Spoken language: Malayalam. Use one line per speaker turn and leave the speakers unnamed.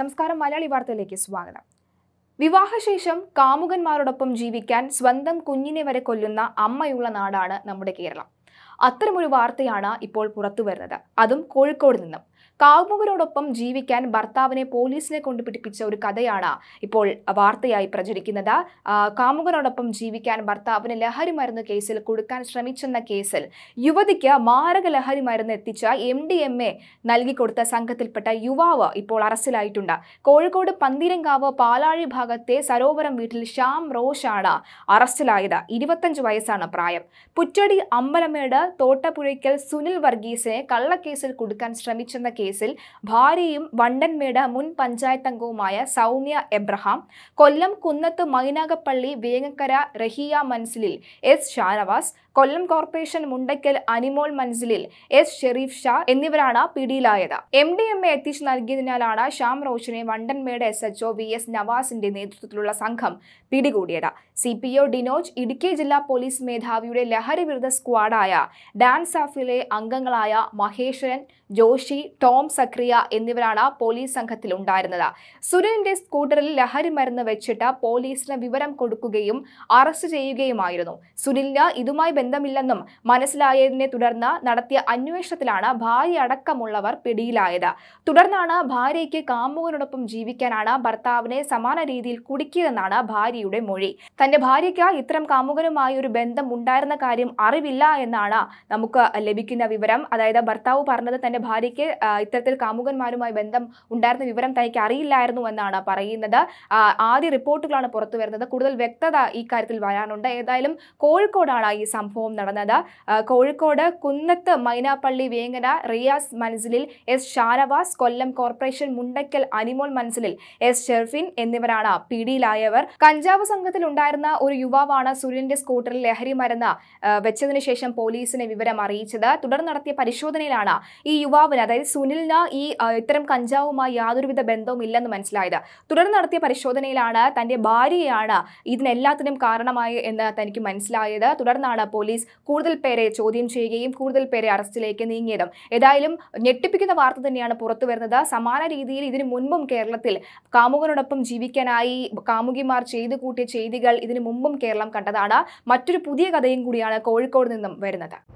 നമസ്കാരം മലയാളി വാർത്തയിലേക്ക് സ്വാഗതം വിവാഹശേഷം കാമുകന്മാരോടൊപ്പം ജീവിക്കാൻ സ്വന്തം കുഞ്ഞിനെ വരെ കൊല്ലുന്ന അമ്മയുള്ള നാടാണ് നമ്മുടെ കേരളം അത്തരമൊരു വാർത്തയാണ് ഇപ്പോൾ പുറത്തു വരുന്നത് അതും കോഴിക്കോട് നിന്നും കാമുകരോടൊപ്പം ജീവിക്കാൻ ഭർത്താവിനെ പോലീസിനെ കൊണ്ട് പിടിപ്പിച്ച ഒരു കഥയാണ് ഇപ്പോൾ വാർത്തയായി പ്രചരിക്കുന്നത് കാമുകനോടൊപ്പം ജീവിക്കാൻ ഭർത്താവിന് ലഹരി മരുന്ന് കേസിൽ കൊടുക്കാൻ ശ്രമിച്ചെന്ന കേസിൽ യുവതിക്ക് മാരക ലഹരി മരുന്ന് എത്തിച്ച എം ഡി എം എ നൽകിക്കൊടുത്ത സംഘത്തിൽപ്പെട്ട യുവാവ് ഇപ്പോൾ അറസ്റ്റിലായിട്ടുണ്ട് കോഴിക്കോട് പന്തീരങ്കാവ് പാലാഴി ഭാഗത്തെ സരോവരം വീട്ടിൽ ശ്യാം റോഷാണ് അറസ്റ്റിലായത് ഇരുപത്തഞ്ച് വയസ്സാണ് പ്രായം പുറ്റടി അമ്പലമേട് തോട്ടപ്പുഴയ്ക്കൽ സുനിൽ വർഗീസിനെ കള്ളക്കേസിൽ കൊടുക്കാൻ ശ്രമിച്ചെന്ന കേസിൽ ഭാര്യയും വണ്ടൻമേട് മുൻ പഞ്ചായത്ത് അംഗവുമായ സൗമ്യ എബ്രഹാം കൊല്ലം കുന്നത്ത് മൈനാഗപ്പള്ളി വേങ്ങക്കര റഹിയ മൻസിലിൽ എസ് ഷാനവാസ് കൊല്ലം കോർപ്പറേഷൻ മുണ്ടയ്ക്കൽ അനിമോൾ മൻസിലിൽ എസ് ഷെരീഫ് ഷാ എന്നിവരാണ് പിടിയിലായത് എം ഡി എം എ എത്തിച്ചു നൽകിയതിനാലാണ് ഷ്യാം റോഷനെ Vandanmedu S H O V S നവാസിന്റെ നേതൃത്വത്തിലുള്ള സംഘം പിടികൂടിയത് C P O Dinoj Idukki ജില്ലാ പോലീസ് മേധാവിയുടെ ലഹരി വിരുദ്ധ സ്ക്വാഡായ ഡാൻസ് ആഫിലെ അംഗങ്ങളായ മഹേശ്വരൻ ജോഷി ടോം സക്രിയ എന്നിവരാണ് പോലീസ് സംഘത്തിൽ ഉണ്ടായിരുന്നത് സുരേന്റെ സ്കൂട്ടറിൽ ലഹരി മരുന്ന് വെച്ചിട്ട് പോലീസിന് വിവരം കൊടുക്കുകയും അറസ്റ്റ് ചെയ്യുകയുമായിരുന്നു സുനിലിന് ഇതുമായി ബന്ധമില്ലെന്നും മനസ്സിലായതിനെ തുടർന്ന് നടത്തിയ അന്വേഷണത്തിലാണ് ഭാര്യ അടക്കമുള്ളവർ പിടിയിലായത് തുടർന്നാണ് ഭാര്യയ്ക്ക് കാമുകനോടൊപ്പം ജീവിക്കാനാണ് ഭർത്താവിനെ സമാന രീതിയിൽ കുടുക്കിയതെന്നാണ് ഭാര്യയുടെ മൊഴി തന്റെ ഭാര്യയ്ക്ക് ഇത്തരം കാമുകനുമായി ഒരു ബന്ധം ഉണ്ടായിരുന്ന കാര്യം അറിവില്ല എന്നാണ് നമുക്ക് ലഭിക്കുന്ന വിവരം അതായത് ഭർത്താവ് പറഞ്ഞത് തന്റെ ഭാര്യയ്ക്ക് ഇത്തരത്തിൽ കാമുകന്മാരുമായി ബന്ധം ഉണ്ടായിരുന്ന വിവരം തനിക്ക് അറിയില്ലായിരുന്നു എന്നാണ് പറയുന്നത് ആദ്യ റിപ്പോർട്ടുകളാണ് പുറത്തു വരുന്നത് കൂടുതൽ വ്യക്തത ഈ കാര്യത്തിൽ വരാനുണ്ട് ഏതായാലും കോഴിക്കോടാണ് ഈ സംഭവം സംഭവം നടന്നത് കോഴിക്കോട് കുന്നത്ത് മൈനാപ്പള്ളി വേങ്ങന റിയാസ് മനസിലിൽ എസ് ഷാനവാസ് കൊല്ലം കോർപ്പറേഷൻ മുണ്ടയ്ക്കൽ അനിമോൾ മനസിലിൽ എസ് ഷെർഫിൻ എന്നിവരാണ് പിടിയിലായവർ കഞ്ചാവ് സംഘത്തിൽ ഉണ്ടായിരുന്ന ഒരു യുവാവാണ് സുനിലിന്റെ സ്കൂട്ടറിൽ ലഹരി മരുന്ന് വെച്ചതിന് ശേഷം പോലീസിനെ വിവരം അറിയിച്ചത് തുടർ നടത്തിയ പരിശോധനയിലാണ് ഈ യുവാവിന് അതായത് സുനിലിന് ഈ ഇത്തരം കഞ്ചാവുമായി യാതൊരുവിധ ബന്ധവും ഇല്ലെന്ന് മനസ്സിലായത് തുടർ നടത്തിയ പരിശോധനയിലാണ് തന്റെ ഭാര്യയാണ് ഇതിനെല്ലാത്തിനും കാരണമായി എന്ന് തനിക്ക് മനസ്സിലായത് തുടർന്നാണ് പോലീസ് കൂടുതൽ പേരെ ചോദ്യം ചെയ്യുകയും കൂടുതൽ പേരെ അറസ്റ്റിലേക്ക് നീങ്ങിയതും ഏതായാലും ഞെട്ടിപ്പിക്കുന്ന വാർത്ത തന്നെയാണ് പുറത്തു വരുന്നത് സമാന രീതിയിൽ ഇതിനു മുൻപും കേരളത്തിൽ കാമുകനോടൊപ്പം ജീവിക്കാനായി കാമുകിമാർ ചെയ്തു കൂട്ടിയ ചെയ്തികൾ ഇതിനു മുമ്പും കേരളം കണ്ടതാണ് മറ്റൊരു പുതിയ കഥയും കൂടിയാണ് കോഴിക്കോട് നിന്നും വരുന്നത്